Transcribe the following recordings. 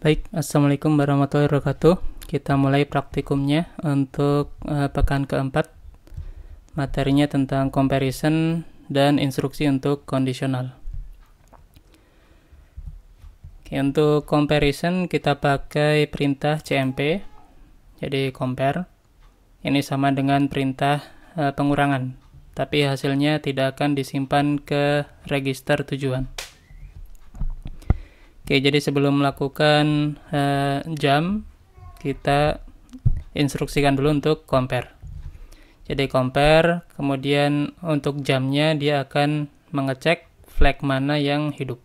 Baik, Assalamualaikum warahmatullahi wabarakatuh. Kita mulai praktikumnya untuk uh, pekan keempat. Materinya tentang comparison dan instruksi untuk conditional. Oke, untuk comparison kita pakai perintah cmp, jadi compare. Ini sama dengan perintah uh, pengurangan, tapi hasilnya tidak akan disimpan ke register tujuan. Oke, jadi sebelum melakukan uh, jam, kita instruksikan dulu untuk compare. Jadi compare, kemudian untuk jamnya dia akan mengecek flag mana yang hidup.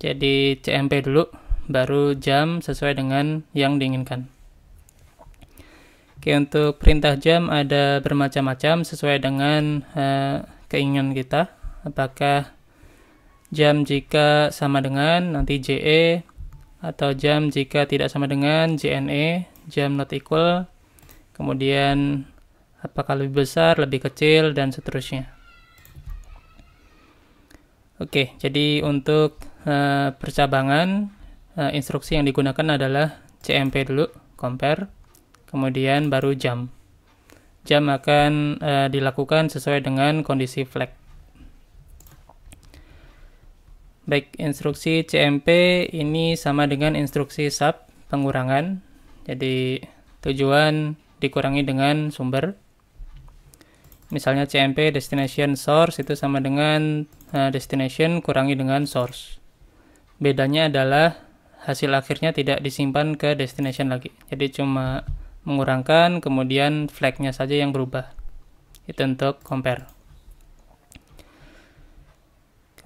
Jadi CMP dulu, baru jam sesuai dengan yang diinginkan. Oke, untuk perintah jam ada bermacam-macam sesuai dengan uh, keinginan kita. Apakah jam jika sama dengan nanti JE atau jam jika tidak sama dengan JNE jam not equal kemudian apakah lebih besar lebih kecil dan seterusnya oke jadi untuk uh, percabangan uh, instruksi yang digunakan adalah CMP dulu compare kemudian baru jam jam akan uh, dilakukan sesuai dengan kondisi flag baik instruksi CMP ini sama dengan instruksi sub pengurangan jadi tujuan dikurangi dengan sumber misalnya CMP destination source itu sama dengan uh, destination kurangi dengan source bedanya adalah hasil akhirnya tidak disimpan ke destination lagi jadi cuma mengurangkan kemudian flagnya saja yang berubah itu untuk compare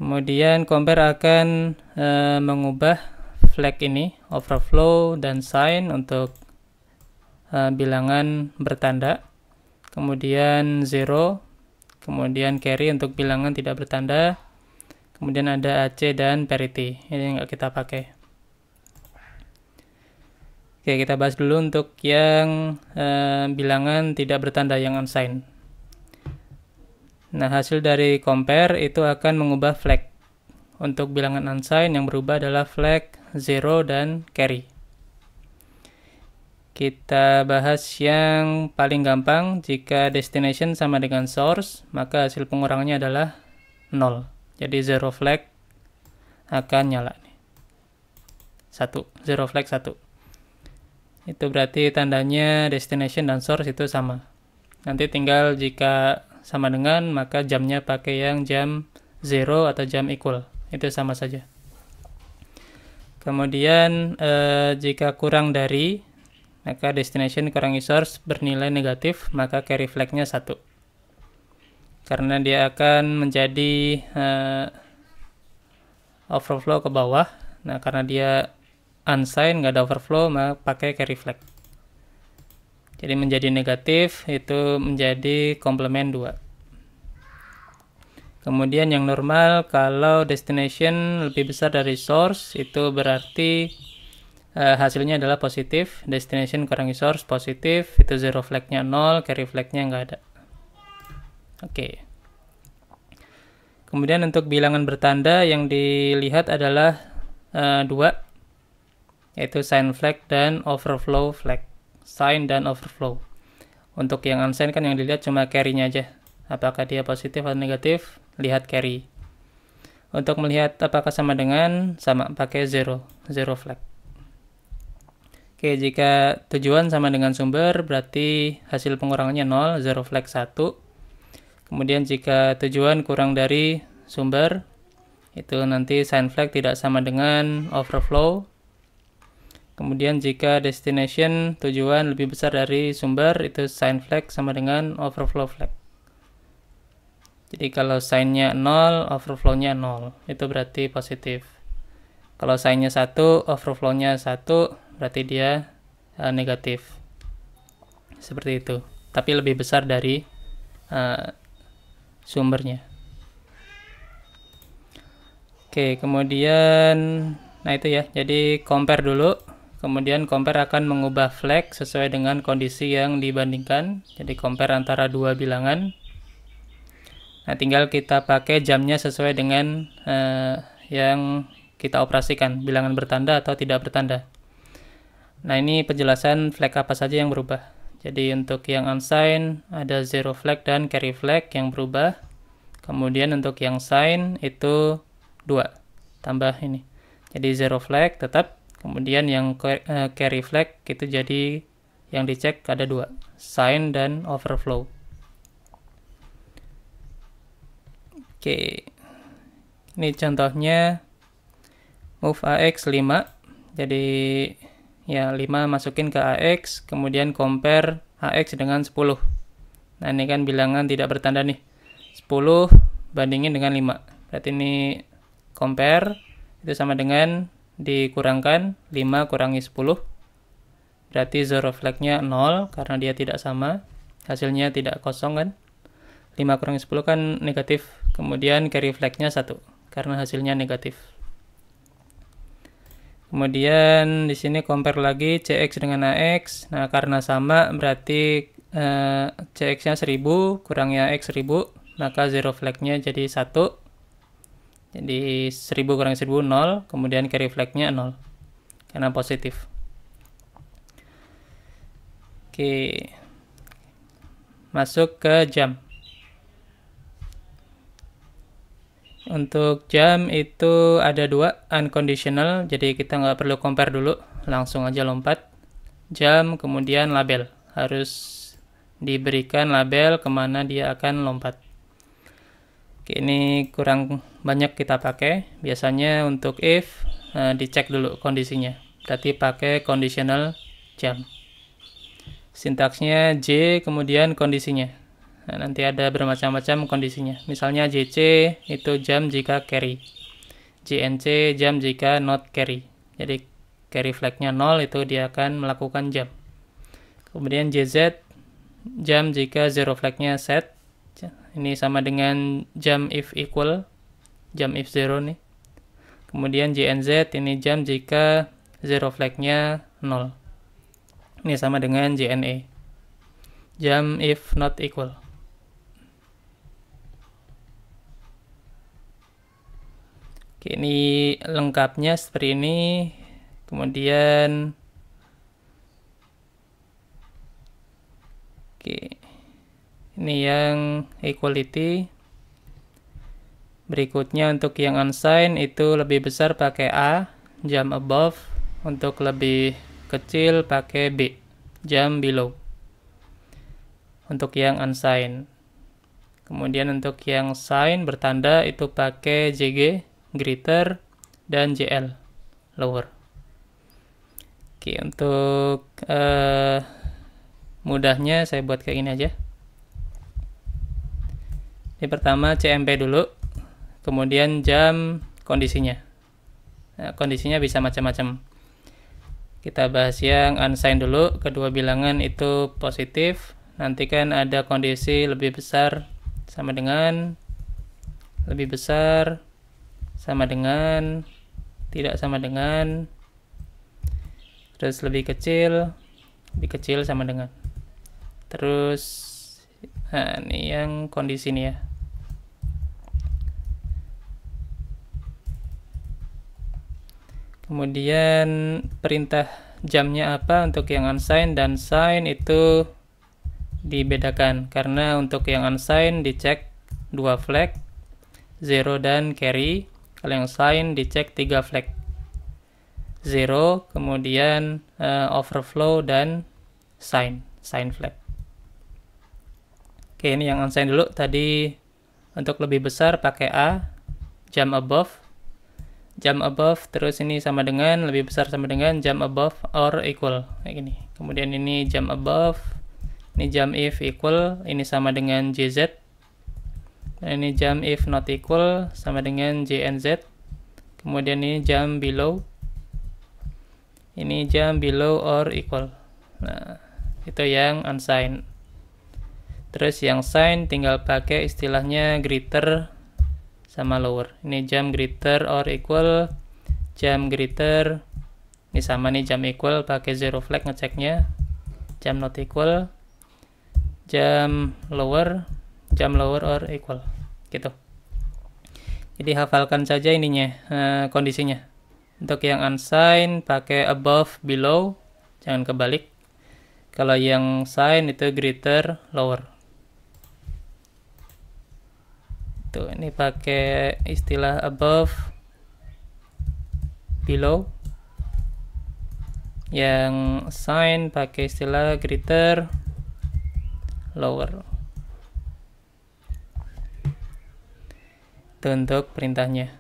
kemudian compare akan uh, mengubah flag ini overflow dan sign untuk uh, bilangan bertanda kemudian zero, kemudian carry untuk bilangan tidak bertanda kemudian ada AC dan parity ini nggak kita pakai Oke kita bahas dulu untuk yang uh, bilangan tidak bertanda yang unsigned Nah, hasil dari compare itu akan mengubah flag. Untuk bilangan unsigned yang berubah adalah flag 0 dan carry. Kita bahas yang paling gampang, jika destination sama dengan source, maka hasil pengurangannya adalah 0. Jadi 0 flag akan nyala. 1, 0 flag 1. Itu berarti tandanya destination dan source itu sama. Nanti tinggal jika sama dengan maka jamnya pakai yang jam 0 atau jam equal. Itu sama saja. Kemudian eh, jika kurang dari maka destination kurangi resource bernilai negatif maka carry flagnya satu karena dia akan menjadi eh, overflow ke bawah nah karena dia unsigned nggak ada overflow maka pakai carry flag jadi menjadi negatif itu menjadi komplement 2. Kemudian yang normal kalau destination lebih besar dari source itu berarti uh, hasilnya adalah positif. Destination kurangi source positif, itu zero flagnya 0, carry flagnya nggak ada. Oke. Okay. Kemudian untuk bilangan bertanda yang dilihat adalah uh, dua, yaitu sign flag dan overflow flag sign dan overflow untuk yang unsigned kan yang dilihat cuma carry-nya aja apakah dia positif atau negatif lihat carry untuk melihat apakah sama dengan sama pakai zero zero flag Oke, jika tujuan sama dengan sumber, berarti hasil pengurangannya 0, zero flag 1. Kemudian jika tujuan kurang dari sumber, itu nanti sign flag tidak sama dengan overflow, Kemudian jika destination tujuan lebih besar dari sumber itu sign flag sama dengan overflow flag. Jadi kalau signnya 0, overflow-nya 0. Itu berarti positif. Kalau signnya 1, overflow-nya 1, berarti dia uh, negatif. Seperti itu. Tapi lebih besar dari uh, sumbernya. Oke, kemudian nah itu ya. Jadi compare dulu Kemudian compare akan mengubah flag sesuai dengan kondisi yang dibandingkan. Jadi compare antara dua bilangan. Nah, tinggal kita pakai jamnya sesuai dengan eh, yang kita operasikan, bilangan bertanda atau tidak bertanda. Nah, ini penjelasan flag apa saja yang berubah. Jadi untuk yang unsigned ada zero flag dan carry flag yang berubah. Kemudian untuk yang sign itu dua tambah ini. Jadi zero flag tetap Kemudian yang eh, carry flag itu jadi yang dicek ada dua, sign dan overflow. Oke, ini contohnya move AX 5, jadi ya 5 masukin ke AX, kemudian compare AX dengan 10. Nah ini kan bilangan tidak bertanda nih, 10 bandingin dengan 5. Berarti ini compare itu sama dengan dikurangkan 5 kurangi 10 berarti zero flagnya 0 karena dia tidak sama hasilnya tidak kosong kan 5 kurangi 10 kan negatif kemudian carry flagnya 1 karena hasilnya negatif kemudian di sini compare lagi CX dengan AX nah karena sama berarti eh, CX nya 1000 kurangi AX 1000 maka zero flagnya jadi 1 jadi 1000 kurang 1000 0, kemudian carry flagnya 0. Karena positif. Oke. Masuk ke jam. Untuk jam itu ada dua, unconditional, jadi kita nggak perlu compare dulu, langsung aja lompat. Jam, kemudian label, harus diberikan label kemana dia akan lompat ini kurang banyak kita pakai biasanya untuk if e, dicek dulu kondisinya berarti pakai conditional jump sintaksnya J kemudian kondisinya nah, nanti ada bermacam-macam kondisinya misalnya JC itu jam jika carry JNC jam jika not carry jadi carry flagnya 0 itu dia akan melakukan jump kemudian JZ jam jika zero flagnya set ini sama dengan jam if equal, jam if zero nih. Kemudian JNZ ini jam jika zero flagnya nol Ini sama dengan JNA. Jam if not equal. Oke, ini lengkapnya seperti ini. Kemudian Oke ini yang equality berikutnya untuk yang unsigned itu lebih besar pakai A jam above untuk lebih kecil pakai B jam below untuk yang unsigned kemudian untuk yang sign bertanda itu pakai JG greater dan JL lower oke untuk uh, mudahnya saya buat kayak ini aja ini pertama CMP dulu, kemudian jam kondisinya. Nah, kondisinya bisa macam-macam. Kita bahas yang unsigned dulu, kedua bilangan itu positif. Nanti kan ada kondisi lebih besar sama dengan lebih besar sama dengan tidak sama dengan terus lebih kecil lebih kecil sama dengan terus nah ini yang kondisi nih ya kemudian perintah jamnya apa untuk yang unsigned dan sign itu dibedakan karena untuk yang unsigned dicek dua flag 0 dan carry kalau yang sign dicek tiga flag 0 kemudian uh, overflow dan sign sign flag oke ini yang unsigned dulu tadi untuk lebih besar pakai A jam above jam above terus ini sama dengan lebih besar sama dengan jam above or equal kayak gini kemudian ini jam above ini jam if equal ini sama dengan jz dan ini jam if not equal sama dengan jnz kemudian ini jam below ini jam below or equal nah itu yang unsigned terus yang sign tinggal pakai istilahnya greater sama lower ini jam greater or equal jam greater ini sama nih jam equal pakai zero flag ngeceknya jam not equal jam lower jam lower or equal gitu jadi hafalkan saja ininya uh, kondisinya untuk yang unsigned pakai above below jangan kebalik kalau yang sign itu greater lower tuh gitu. ini pakai istilah above below yang sign pakai istilah greater lower itu untuk perintahnya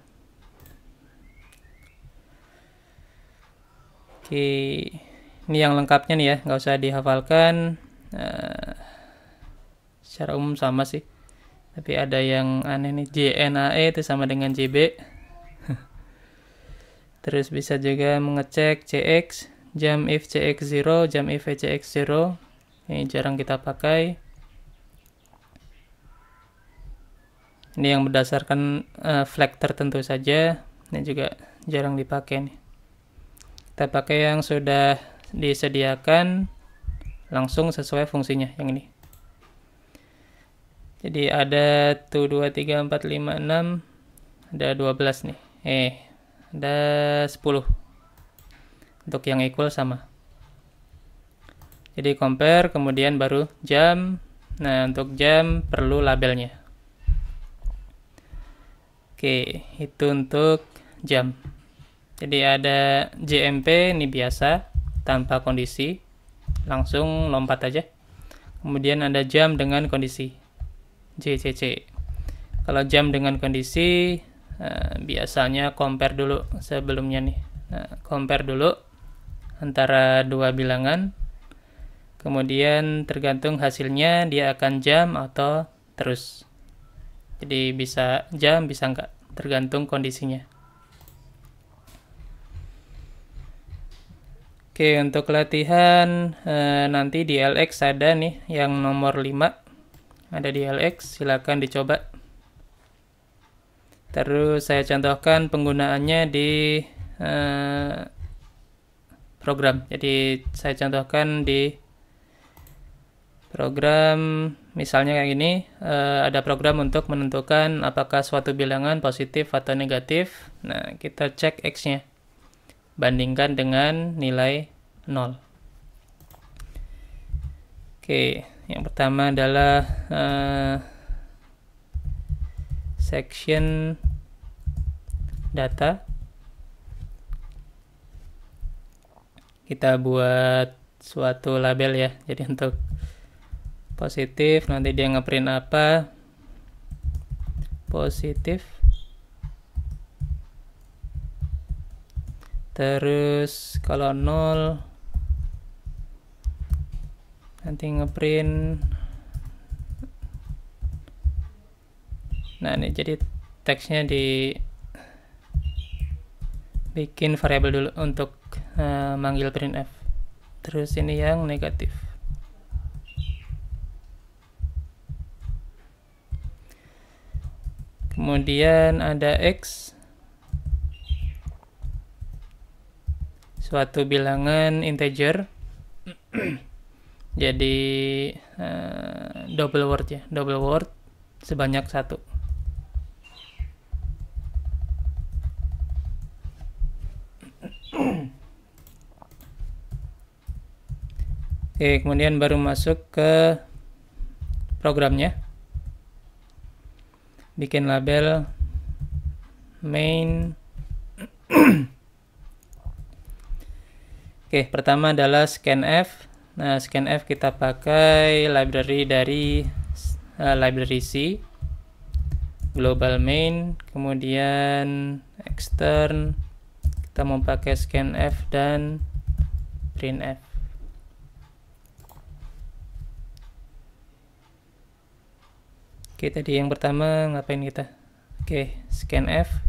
oke ini yang lengkapnya nih ya nggak usah dihafalkan uh, secara umum sama sih tapi ada yang aneh nih JNAE itu sama dengan JB terus bisa juga mengecek CX jam if CX0 jam if CX0 ini jarang kita pakai ini yang berdasarkan uh, flag tertentu saja ini juga jarang dipakai nih kita pakai yang sudah disediakan langsung sesuai fungsinya yang ini jadi ada 1, 2, 3, 4, 5, 6. Ada 12 nih. Eh, ada 10. Untuk yang equal sama. Jadi compare, kemudian baru jam. Nah, untuk jam perlu labelnya. Oke, itu untuk jam. Jadi ada JMP, ini biasa, tanpa kondisi. Langsung lompat aja. Kemudian ada jam dengan kondisi. JCC. Kalau jam dengan kondisi uh, biasanya compare dulu sebelumnya nih. Nah, compare dulu antara dua bilangan. Kemudian tergantung hasilnya dia akan jam atau terus. Jadi bisa jam, bisa enggak, tergantung kondisinya. Oke, untuk latihan e, nanti di LX ada nih yang nomor 5 ada di LX, silakan dicoba. Terus saya contohkan penggunaannya di uh, program. Jadi saya contohkan di program misalnya kayak gini, uh, ada program untuk menentukan apakah suatu bilangan positif atau negatif. Nah, kita cek x-nya. Bandingkan dengan nilai 0. Oke. Yang pertama adalah uh, section data. Kita buat suatu label ya. Jadi untuk positif nanti dia ngeprint apa? Positif. Terus kalau nol nanti ngeprint nah ini jadi teksnya di bikin variabel dulu untuk uh, manggil f terus ini yang negatif kemudian ada x suatu bilangan integer jadi uh, double word ya double word sebanyak satu Oke, kemudian baru masuk ke programnya. Bikin label main. Oke, pertama adalah scanf. Nah, scanf kita pakai library dari uh, library C global main, kemudian extern kita mau pakai scanf dan printf. Oke, tadi yang pertama ngapain kita? Oke, scanf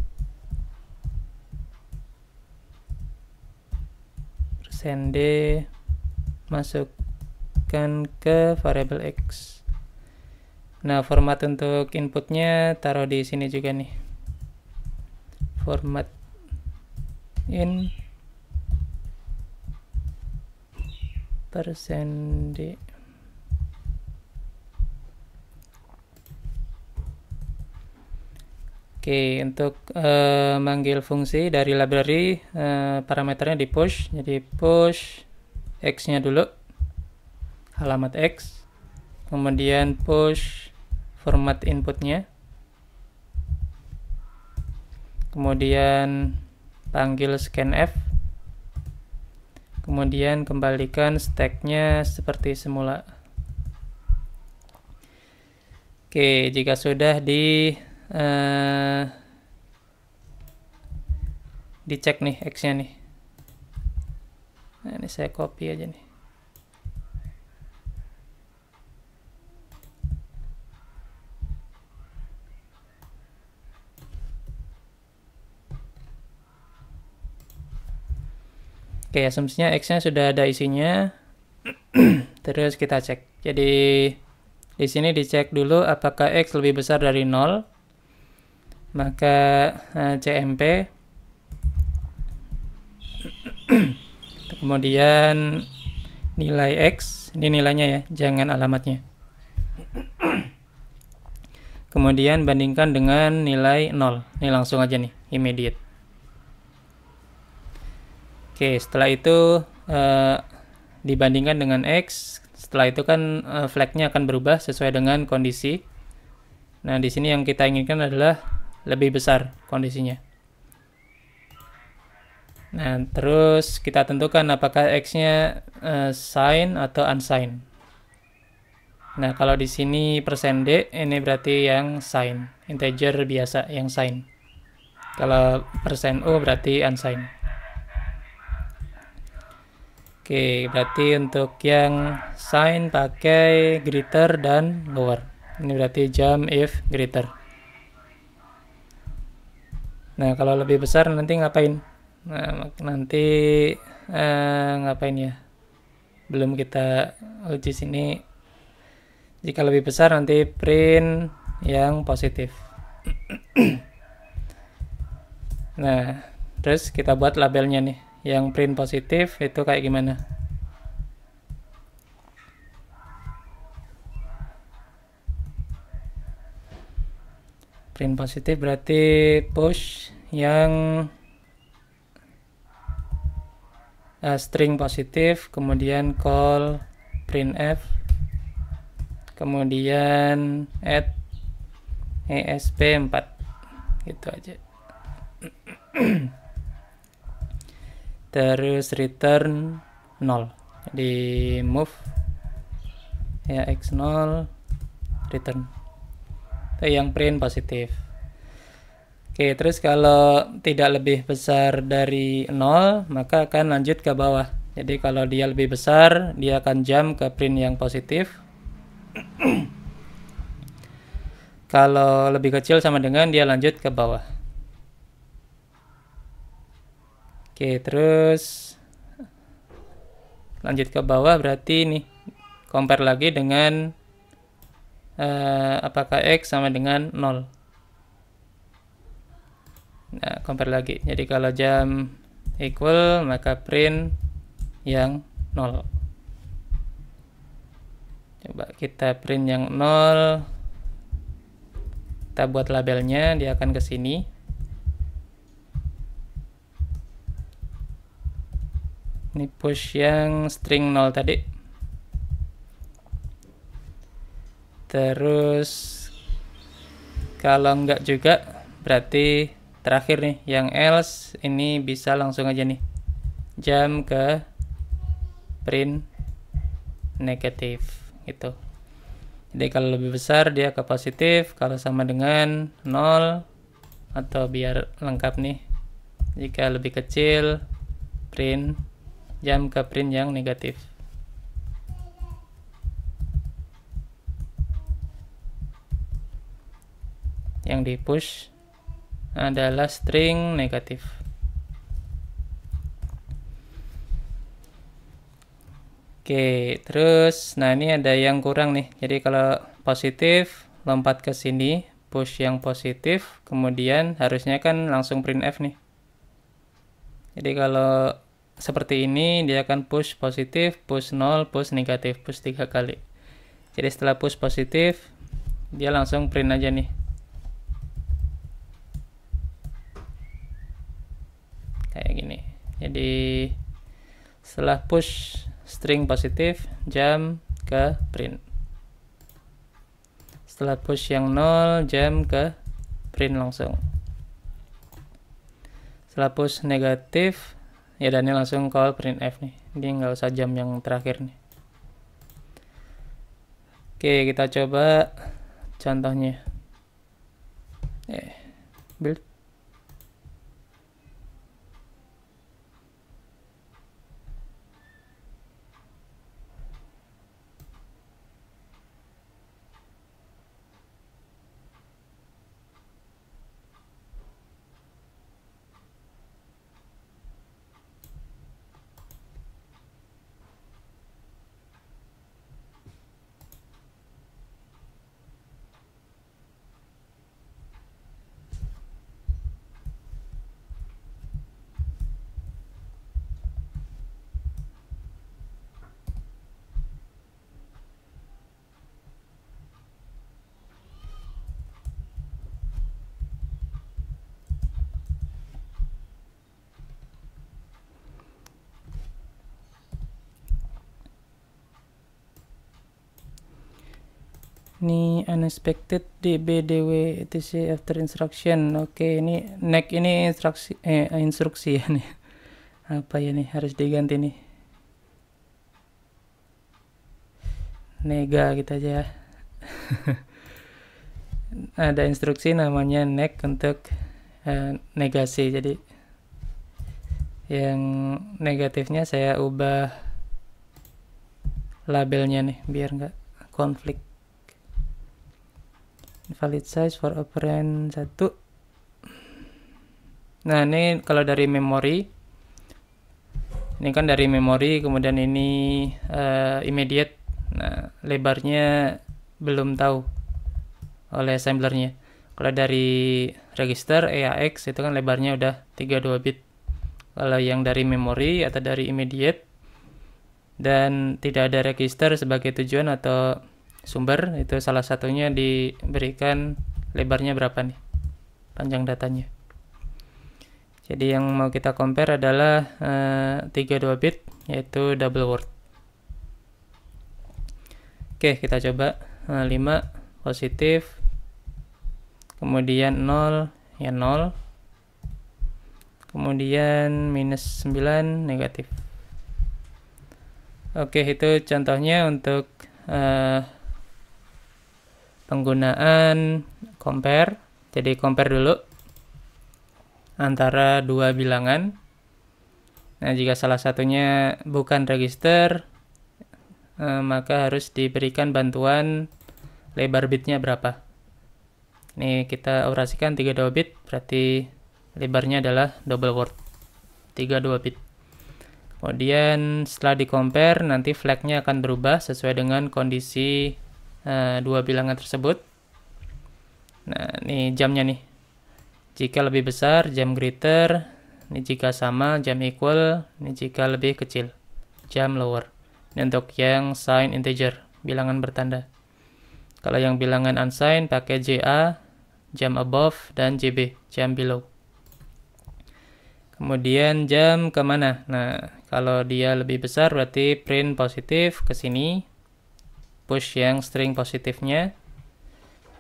send %d masukkan ke variable X nah format untuk inputnya taruh di sini juga nih format in persen d Oke, untuk uh, manggil fungsi dari library, uh, parameternya di push, jadi push X-nya dulu, alamat X, kemudian push format inputnya, kemudian panggil scanf, kemudian kembalikan stacknya seperti semula. Oke, jika sudah di uh, dicek nih X-nya nih. Nah, ini saya copy aja nih. Oke, asumsinya X-nya sudah ada isinya. Terus kita cek. Jadi di sini dicek dulu apakah X lebih besar dari 0. Maka uh, eh, CMP kemudian nilai X ini nilainya ya jangan alamatnya kemudian bandingkan dengan nilai 0 ini langsung aja nih immediate oke setelah itu e, dibandingkan dengan X setelah itu kan e, flagnya akan berubah sesuai dengan kondisi nah di sini yang kita inginkan adalah lebih besar kondisinya Nah, terus kita tentukan apakah x-nya uh, sign atau unsigned. Nah, kalau di sini persen %d, ini berarti yang sign, integer biasa, yang sign. Kalau persen o berarti unsigned. Oke, berarti untuk yang sign pakai greater dan lower. Ini berarti jam if greater. Nah, kalau lebih besar nanti ngapain? Nah, nanti eh, ngapain ya? Belum kita uji sini. Jika lebih besar nanti print yang positif. nah, terus kita buat labelnya nih. Yang print positif itu kayak gimana? print positif berarti push yang uh, string positif kemudian call printf kemudian add esp4 gitu aja terus return 0 Di move ya x0 return itu yang print positif Oke, terus kalau tidak lebih besar dari 0, maka akan lanjut ke bawah. Jadi kalau dia lebih besar, dia akan jump ke print yang positif. kalau lebih kecil sama dengan, dia lanjut ke bawah. Oke, terus lanjut ke bawah berarti ini compare lagi dengan uh, apakah X sama dengan 0. Nah, compare lagi. Jadi kalau jam equal maka print yang 0. Coba kita print yang 0. Kita buat labelnya, dia akan ke sini. Ini push yang string 0 tadi. Terus kalau enggak juga berarti terakhir nih yang else ini bisa langsung aja nih jam ke print negatif gitu jadi kalau lebih besar dia ke positif kalau sama dengan 0 atau biar lengkap nih jika lebih kecil print jam ke print yang negatif yang di push adalah string negatif. Oke, terus nah ini ada yang kurang nih. Jadi kalau positif lompat ke sini, push yang positif, kemudian harusnya kan langsung print F nih. Jadi kalau seperti ini dia akan push positif, push 0, push negatif, push tiga kali. Jadi setelah push positif, dia langsung print aja nih kayak gini jadi setelah push string positif jam ke print setelah push yang 0 jam ke print langsung setelah push negatif ya dan ini langsung call print f nih ini nggak usah jam yang terakhir nih oke kita coba contohnya eh build ini unexpected dbdw etc after instruction oke okay, ini neck ini instruksi eh instruksi ya nih apa ya nih harus diganti nih nega kita aja aja ya. ada instruksi namanya neck untuk eh, negasi jadi yang negatifnya saya ubah labelnya nih biar nggak konflik valid size for operand satu. 1 nah ini kalau dari memori ini kan dari memori kemudian ini uh, immediate nah lebarnya belum tahu oleh assemblernya kalau dari register EAX itu kan lebarnya udah 32 bit kalau yang dari memori atau dari immediate dan tidak ada register sebagai tujuan atau sumber itu salah satunya diberikan lebarnya berapa nih panjang datanya jadi yang mau kita compare adalah e, eh, 32 bit yaitu double word oke kita coba e, eh, 5 positif kemudian 0 ya 0 kemudian minus 9 negatif oke itu contohnya untuk e, penggunaan compare. Jadi compare dulu antara dua bilangan. Nah, jika salah satunya bukan register, eh, maka harus diberikan bantuan lebar bitnya berapa. Ini kita orasikan 32 bit, berarti lebarnya adalah double word. 32 bit. Kemudian setelah di compare nanti flagnya akan berubah sesuai dengan kondisi Eh, dua bilangan tersebut. Nah, ini jamnya nih. Jika lebih besar, jam greater. Ini jika sama, jam equal. Ini jika lebih kecil, jam lower. Ini untuk yang sign integer, bilangan bertanda. Kalau yang bilangan unsigned, pakai JA, jam above, dan JB, jam below. Kemudian jam kemana? Nah, kalau dia lebih besar berarti print positif ke sini push yang string positifnya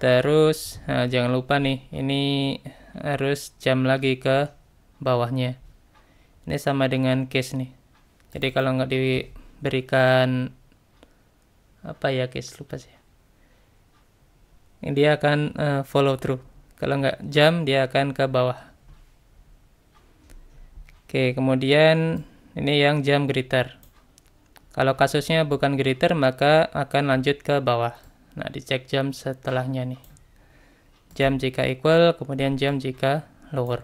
terus nah, jangan lupa nih ini harus jam lagi ke bawahnya ini sama dengan case nih jadi kalau nggak diberikan apa ya case lupa sih ini dia akan uh, follow through kalau nggak jam dia akan ke bawah oke kemudian ini yang jam greater kalau kasusnya bukan greater, maka akan lanjut ke bawah. Nah, dicek jam setelahnya nih. Jam jika equal, kemudian jam jika lower.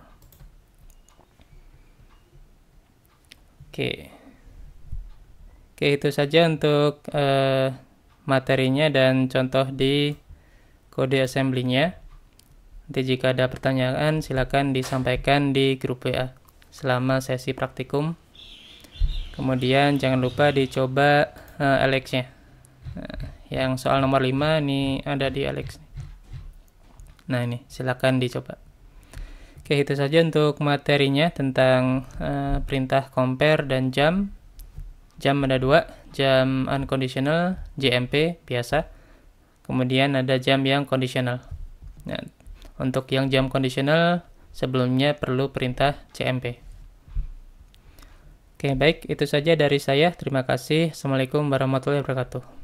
Oke. Oke, itu saja untuk eh, materinya dan contoh di kode assembly-nya. Nanti jika ada pertanyaan, silakan disampaikan di grup WA selama sesi praktikum kemudian jangan lupa dicoba uh, eh, Alex-nya nah, eh, yang soal nomor 5 ini ada di Alex nah ini silahkan dicoba oke itu saja untuk materinya tentang uh, perintah compare dan jam jam ada dua jam unconditional JMP biasa kemudian ada jam yang conditional nah, untuk yang jam conditional sebelumnya perlu perintah CMP Oke, baik, itu saja dari saya. Terima kasih. Assalamualaikum warahmatullahi wabarakatuh.